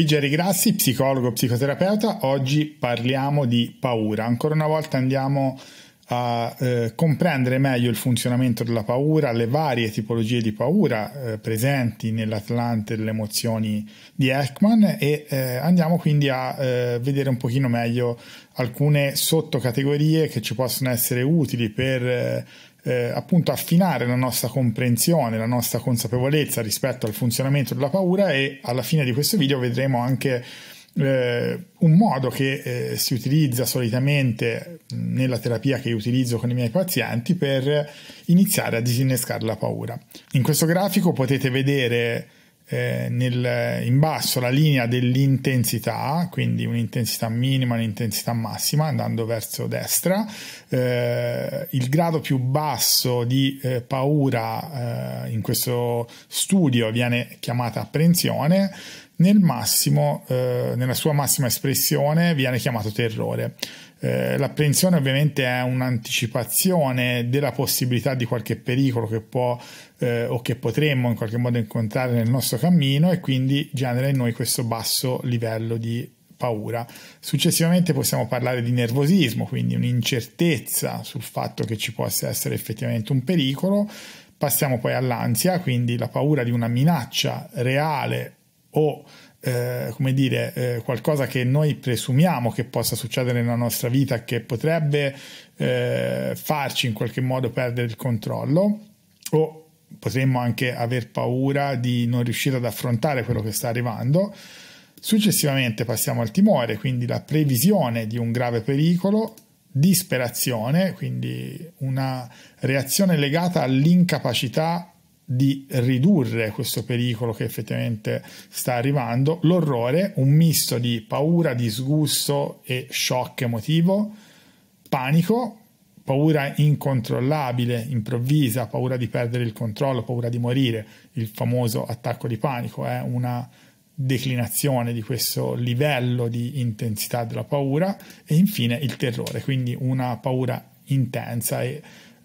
Qui Jerry Grassi, psicologo, psicoterapeuta. Oggi parliamo di paura. Ancora una volta andiamo a eh, comprendere meglio il funzionamento della paura, le varie tipologie di paura eh, presenti nell'Atlante delle emozioni di Ekman e eh, andiamo quindi a eh, vedere un pochino meglio alcune sottocategorie che ci possono essere utili per eh, eh, appunto affinare la nostra comprensione, la nostra consapevolezza rispetto al funzionamento della paura e alla fine di questo video vedremo anche eh, un modo che eh, si utilizza solitamente nella terapia che utilizzo con i miei pazienti per iniziare a disinnescare la paura. In questo grafico potete vedere eh, nel, in basso la linea dell'intensità, quindi un'intensità minima, un'intensità massima, andando verso destra, eh, il grado più basso di eh, paura eh, in questo studio viene chiamata apprensione, nel massimo, eh, nella sua massima espressione viene chiamato terrore. Eh, l'apprensione ovviamente è un'anticipazione della possibilità di qualche pericolo che può eh, o che potremmo in qualche modo incontrare nel nostro cammino e quindi genera in noi questo basso livello di paura. Successivamente possiamo parlare di nervosismo, quindi un'incertezza sul fatto che ci possa essere effettivamente un pericolo. Passiamo poi all'ansia, quindi la paura di una minaccia reale o eh, come dire, eh, qualcosa che noi presumiamo che possa succedere nella nostra vita, che potrebbe eh, farci in qualche modo perdere il controllo, o potremmo anche aver paura di non riuscire ad affrontare quello che sta arrivando. Successivamente passiamo al timore, quindi la previsione di un grave pericolo, disperazione, quindi una reazione legata all'incapacità di ridurre questo pericolo che effettivamente sta arrivando, l'orrore, un misto di paura, disgusto e shock emotivo, panico, paura incontrollabile, improvvisa, paura di perdere il controllo, paura di morire, il famoso attacco di panico è eh, una declinazione di questo livello di intensità della paura e infine il terrore, quindi una paura intensa e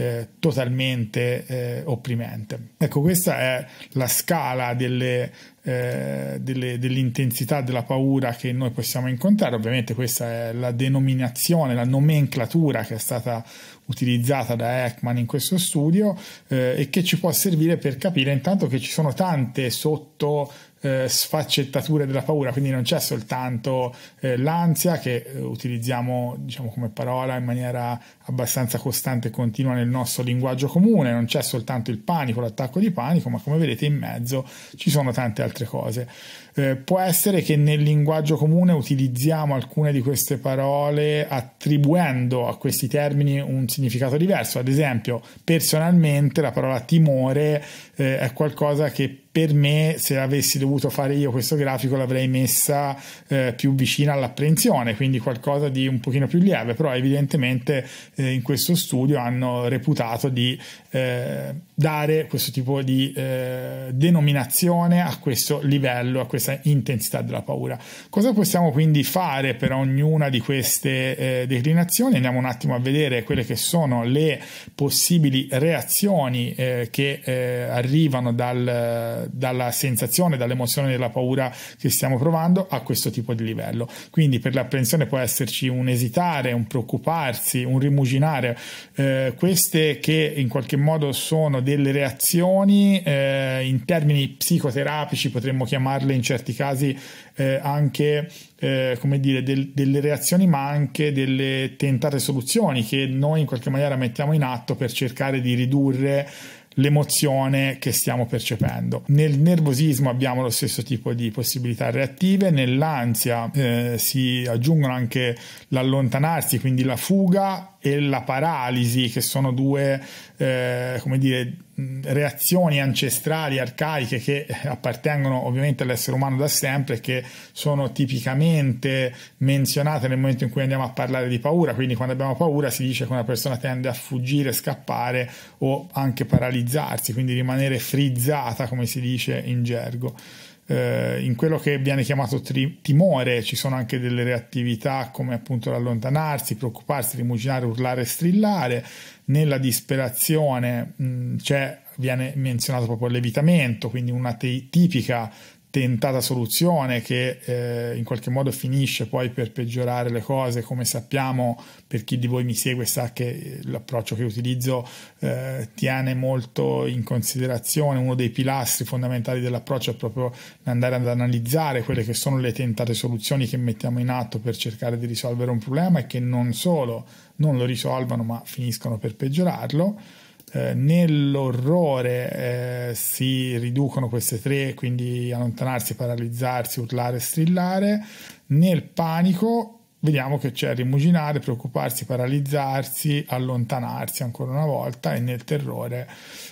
eh, totalmente eh, opprimente. Ecco, questa è la scala delle, eh, delle, dell'intensità della paura che noi possiamo incontrare. Ovviamente questa è la denominazione, la nomenclatura che è stata utilizzata da Ekman in questo studio eh, e che ci può servire per capire intanto che ci sono tante sotto eh, sfaccettature della paura, quindi non c'è soltanto eh, l'ansia che eh, utilizziamo diciamo, come parola in maniera abbastanza costante e continua nel nostro linguaggio comune, non c'è soltanto il panico, l'attacco di panico, ma come vedete in mezzo ci sono tante altre cose. Eh, può essere che nel linguaggio comune utilizziamo alcune di queste parole attribuendo a questi termini un significato diverso, ad esempio personalmente la parola timore eh, è qualcosa che per me se avessi dovuto fare io questo grafico l'avrei messa eh, più vicina all'apprensione, quindi qualcosa di un pochino più lieve, però evidentemente eh, in questo studio hanno reputato di... Eh, dare questo tipo di eh, denominazione a questo livello, a questa intensità della paura. Cosa possiamo quindi fare per ognuna di queste eh, declinazioni? Andiamo un attimo a vedere quelle che sono le possibili reazioni eh, che eh, arrivano dal, dalla sensazione, dall'emozione della paura che stiamo provando a questo tipo di livello. Quindi per l'apprensione può esserci un esitare, un preoccuparsi, un rimuginare, eh, queste che in qualche modo sono delle reazioni eh, in termini psicoterapici, potremmo chiamarle in certi casi eh, anche eh, come dire, del, delle reazioni, ma anche delle tentate soluzioni che noi in qualche maniera mettiamo in atto per cercare di ridurre l'emozione che stiamo percependo. Nel nervosismo abbiamo lo stesso tipo di possibilità reattive, nell'ansia eh, si aggiungono anche l'allontanarsi, quindi la fuga e la paralisi, che sono due, eh, come dire, reazioni ancestrali, arcaiche che appartengono ovviamente all'essere umano da sempre e che sono tipicamente menzionate nel momento in cui andiamo a parlare di paura, quindi quando abbiamo paura si dice che una persona tende a fuggire, scappare o anche paralizzarsi, quindi rimanere frizzata come si dice in gergo eh, in quello che viene chiamato tri- timore ci sono anche delle reattività come appunto l'allontanarsi, preoccuparsi, rimuginare, urlare, strillare, nella disperazione mh, c'è viene menzionato proprio l'evitamento, quindi una te- tipica tentata soluzione che eh, in qualche modo finisce poi per peggiorare le cose, come sappiamo per chi di voi mi segue sa che eh, l'approccio che utilizzo eh, tiene molto in considerazione uno dei pilastri fondamentali dell'approccio è proprio andare ad analizzare quelle che sono le tentate soluzioni che mettiamo in atto per cercare di risolvere un problema e che non solo non lo risolvano ma finiscono per peggiorarlo eh, nell'orrore eh, si riducono queste tre, quindi allontanarsi, paralizzarsi, urlare, strillare, nel panico vediamo che c'è rimuginare, preoccuparsi, paralizzarsi, allontanarsi ancora una volta e nel terrore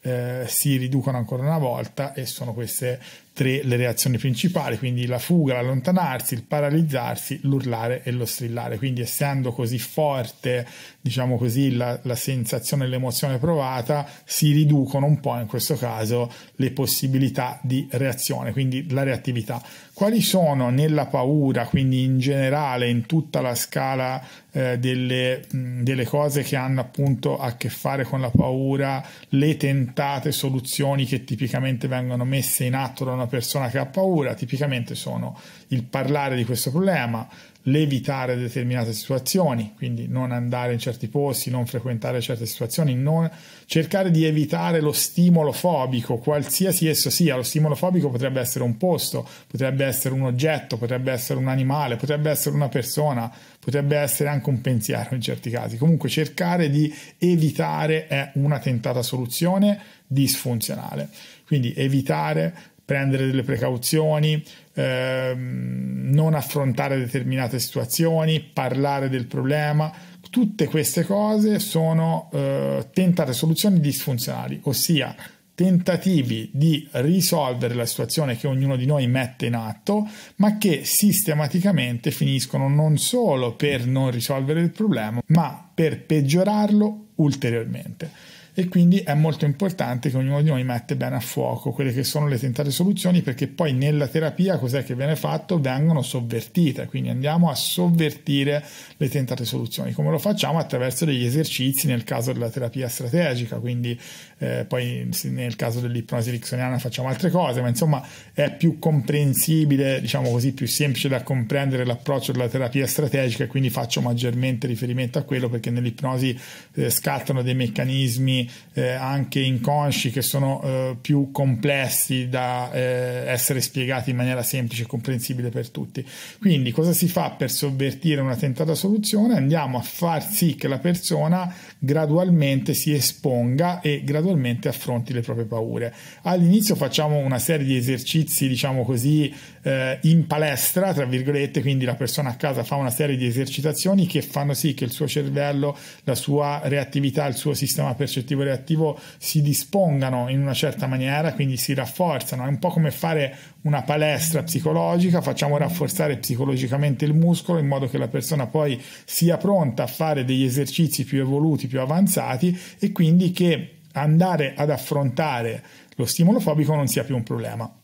eh, si riducono ancora una volta e sono queste tre le reazioni principali, quindi la fuga, l'allontanarsi, il paralizzarsi, l'urlare e lo strillare. Quindi essendo così forte, diciamo così, la, la sensazione e l'emozione provata, si riducono un po' in questo caso le possibilità di reazione, quindi la reattività. Quali sono nella paura, quindi in generale in tutta la scala eh, delle, mh, delle, cose che hanno appunto a che fare con la paura, le tentate soluzioni che tipicamente vengono messe in atto da una persona che ha paura, tipicamente sono il parlare di questo problema, l'evitare determinate situazioni, quindi non andare in certi posti, non frequentare certe situazioni, non, cercare di evitare lo stimolo fobico, qualsiasi esso sia. Lo stimolo fobico potrebbe essere un posto, potrebbe essere un oggetto, potrebbe essere un animale, potrebbe essere una persona, potrebbe essere anche un pensiero in certi casi. Comunque cercare di evitare è una tentata soluzione disfunzionale. Quindi evitare, prendere delle precauzioni, ehm, non affrontare determinate situazioni, parlare del problema, tutte queste cose sono eh, tentate soluzioni disfunzionali, ossia tentativi di risolvere la situazione che ognuno di noi mette in atto, ma che sistematicamente finiscono non solo per non risolvere il problema, ma per peggiorarlo ulteriormente e quindi è molto importante che ognuno di noi mette bene a fuoco quelle che sono le tentate soluzioni perché poi nella terapia cos'è che viene fatto? Vengono sovvertite, quindi andiamo a sovvertire le tentate soluzioni, come lo facciamo attraverso degli esercizi nel caso della terapia strategica, quindi eh, poi nel caso dell'ipnosi ericksoniana facciamo altre cose, ma insomma è più comprensibile, diciamo così, più semplice da comprendere l'approccio della terapia strategica e quindi faccio maggiormente riferimento a quello perché nell'ipnosi eh, scattano dei meccanismi eh, anche inconsci che sono eh, più complessi da eh, essere spiegati in maniera semplice e comprensibile per tutti. Quindi cosa si fa per sovvertire una tentata soluzione? Andiamo a far sì che la persona gradualmente si esponga e gradualmente affronti le proprie paure. All'inizio facciamo una serie di esercizi, diciamo così, eh, in palestra, tra virgolette, quindi la persona a casa fa una serie di esercitazioni che fanno sì che il suo cervello, la sua reattività, il suo sistema percettivo reattivo si dispongano in una certa maniera, quindi si rafforzano. È un po' come fare una palestra psicologica, facciamo rafforzare psicologicamente il muscolo in modo che la persona poi sia pronta a fare degli esercizi più evoluti, più avanzati e quindi che andare ad affrontare lo stimolo fobico non sia più un problema.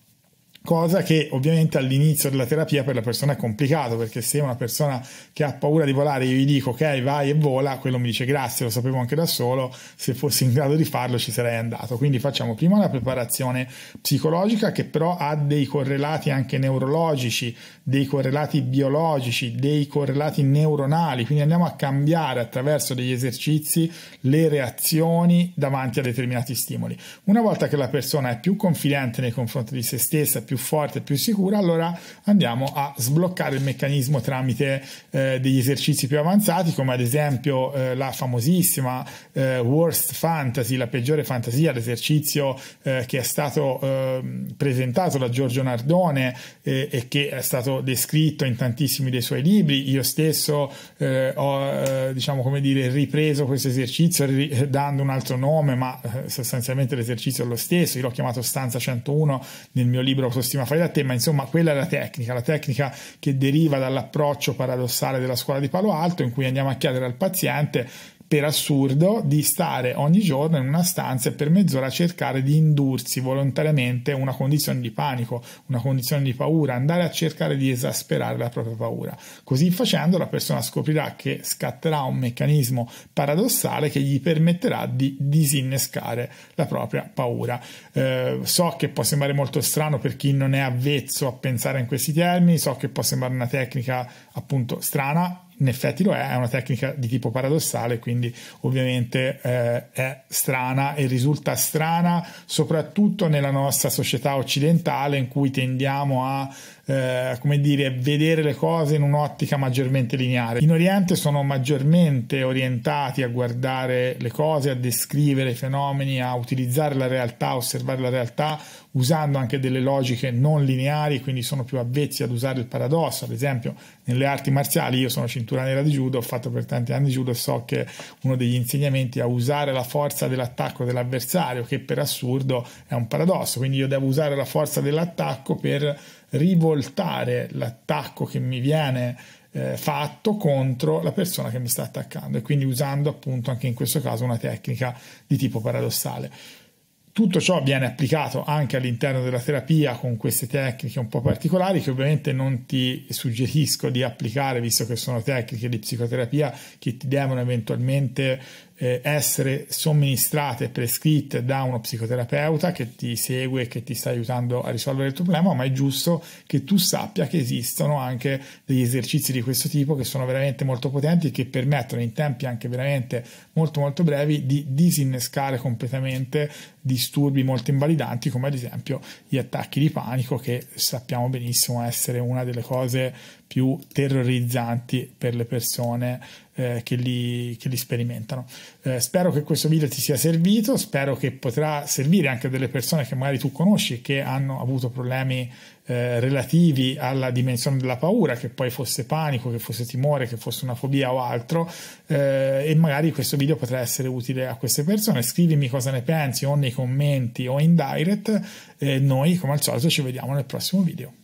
Cosa che ovviamente all'inizio della terapia per la persona è complicato, perché se una persona che ha paura di volare, io gli dico ok, vai e vola, quello mi dice grazie, lo sapevo anche da solo, se fossi in grado di farlo ci sarei andato. Quindi facciamo prima una preparazione psicologica che però ha dei correlati anche neurologici, dei correlati biologici, dei correlati neuronali, quindi andiamo a cambiare attraverso degli esercizi le reazioni davanti a determinati stimoli. Una volta che la persona è più confidente nei confronti di se stessa, più più forte, più sicura, allora andiamo a sbloccare il meccanismo tramite eh, degli esercizi più avanzati, come ad esempio eh, la famosissima eh, Worst Fantasy, la peggiore fantasia, l'esercizio eh, che è stato ehm, presentato da Giorgio Nardone eh, e che è stato descritto in tantissimi dei suoi libri. Io stesso eh, ho, diciamo come dire, ripreso questo esercizio ri- dando un altro nome, ma sostanzialmente l'esercizio è lo stesso. Io l'ho chiamato Stanza 101 nel mio libro costi, ma fai da te, ma insomma quella è la tecnica, la tecnica che deriva dall'approccio paradossale della scuola di Palo Alto in cui andiamo a chiedere al paziente per assurdo di stare ogni giorno in una stanza e per mezz'ora cercare di indursi volontariamente una condizione di panico, una condizione di paura, andare a cercare di esasperare la propria paura. Così facendo la persona scoprirà che scatterà un meccanismo paradossale che gli permetterà di disinnescare la propria paura. Eh, so che può sembrare molto strano per chi non è avvezzo a pensare in questi termini, so che può sembrare una tecnica appunto strana, in effetti lo è, è una tecnica di tipo paradossale, quindi ovviamente eh, è strana e risulta strana soprattutto nella nostra società occidentale in cui tendiamo a eh, come dire, vedere le cose in un'ottica maggiormente lineare. In Oriente sono maggiormente orientati a guardare le cose, a descrivere i fenomeni, a utilizzare la realtà, a osservare la realtà usando anche delle logiche non lineari, quindi sono più avvezzi ad usare il paradosso. Ad esempio, nelle arti marziali, io sono cintura nera di judo, ho fatto per tanti anni judo e so che uno degli insegnamenti è usare la forza dell'attacco dell'avversario, che per assurdo è un paradosso. Quindi io devo usare la forza dell'attacco per rivoltare l'attacco che mi viene eh, fatto contro la persona che mi sta attaccando e quindi usando appunto anche in questo caso una tecnica di tipo paradossale. Tutto ciò viene applicato anche all'interno della terapia con queste tecniche un po' particolari che ovviamente non ti suggerisco di applicare visto che sono tecniche di psicoterapia che ti devono eventualmente eh, essere somministrate, e prescritte da uno psicoterapeuta che ti segue e che ti sta aiutando a risolvere il tuo problema, ma è giusto che tu sappia che esistono anche degli esercizi di questo tipo che sono veramente molto potenti e che permettono in tempi anche veramente molto molto brevi di disinnescare completamente disturbi molto invalidanti come ad esempio gli attacchi di panico che sappiamo benissimo essere una delle cose più terrorizzanti per le persone eh, che, li, che, li, sperimentano. Eh, spero che questo video ti sia servito, spero che potrà servire anche a delle persone che magari tu conosci che hanno avuto problemi eh, relativi alla dimensione della paura, che poi fosse panico, che fosse timore, che fosse una fobia o altro, eh, e magari questo video potrà essere utile a queste persone. Scrivimi cosa ne pensi o nei commenti o in direct, eh, noi come al solito ci vediamo nel prossimo video.